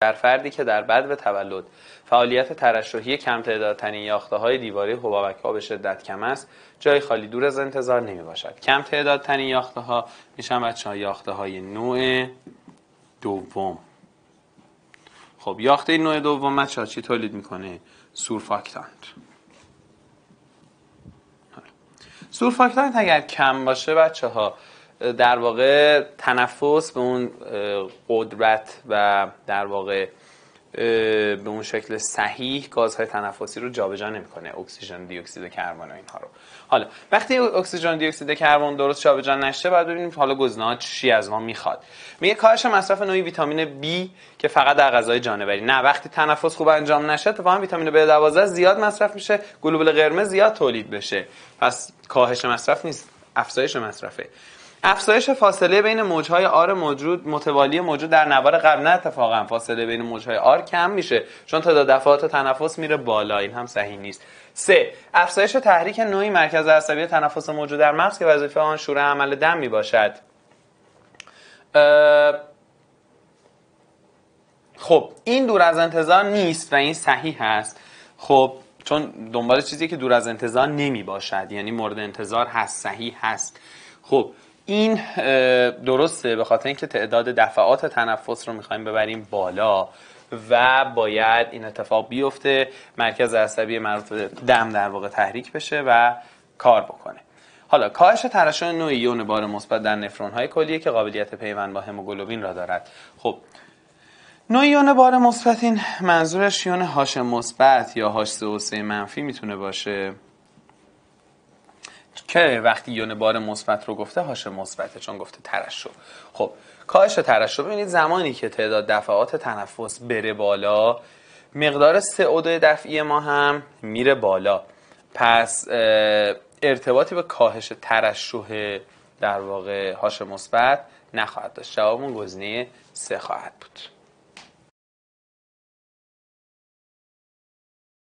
در فردی که در بد و تولد فعالیت ترشحی کم تنین یاخته های دیواره حبابک ها به شدت کم است جای خالی دور از انتظار نمی باشد کم تعداد یاخته ها میشن بچه ها های نوع دوم خب یاخته نوع دوم بچه چی تولید میکنه سورفاکتانت سورفاکتانت اگر کم باشه بچه ها در واقع تنفس به اون قدرت و در واقع به اون شکل صحیح گازهای تنفسی رو جابجا نمیکنه اکسیژن دی اکسید کربن و اینها رو حالا وقتی اکسیژن دی اکسید کربن درست جابجا نشه باید ببینیم حالا گزینه چی از ما میخواد میگه کاهش مصرف نوعی ویتامین B که فقط در غذای جانوری نه وقتی تنفس خوب انجام نشه تو ویتامین B12 زیاد مصرف میشه گلوبول قرمز زیاد تولید بشه پس کاهش مصرف نیست افزایش مصرفه افزایش فاصله بین موجهای آر موجود متوالی موجود در نوار قبل نه اتفاقا فاصله بین موجهای آر کم میشه چون تعداد دفعات تنفس میره بالا این هم صحیح نیست سه افزایش تحریک نوعی مرکز عصبی تنفس موجود در مغز که وظیفه آن شوره عمل دم میباشد خب این دور از انتظار نیست و این صحیح هست خب چون دنبال چیزی که دور از انتظار نمی باشد یعنی مورد انتظار هست صحیح هست خب این درسته به خاطر اینکه تعداد دفعات تنفس رو میخوایم ببریم بالا و باید این اتفاق بیفته مرکز عصبی مربوط دم در واقع تحریک بشه و کار بکنه حالا کاهش ترشح نوع یون بار مثبت در نفرون های کلیه که قابلیت پیوند با هموگلوبین را دارد خب نوع یون بار مثبت این منظورش یون هاش مثبت یا هاش سه منفی میتونه باشه که وقتی یون بار مثبت رو گفته هاش مثبته چون گفته ترشح خب کاهش ترشح ببینید زمانی که تعداد دفعات تنفس بره بالا مقدار CO2 دفعی ما هم میره بالا پس ارتباطی به کاهش ترشح در واقع هاش مثبت نخواهد داشت جوابمون گزینه سه خواهد بود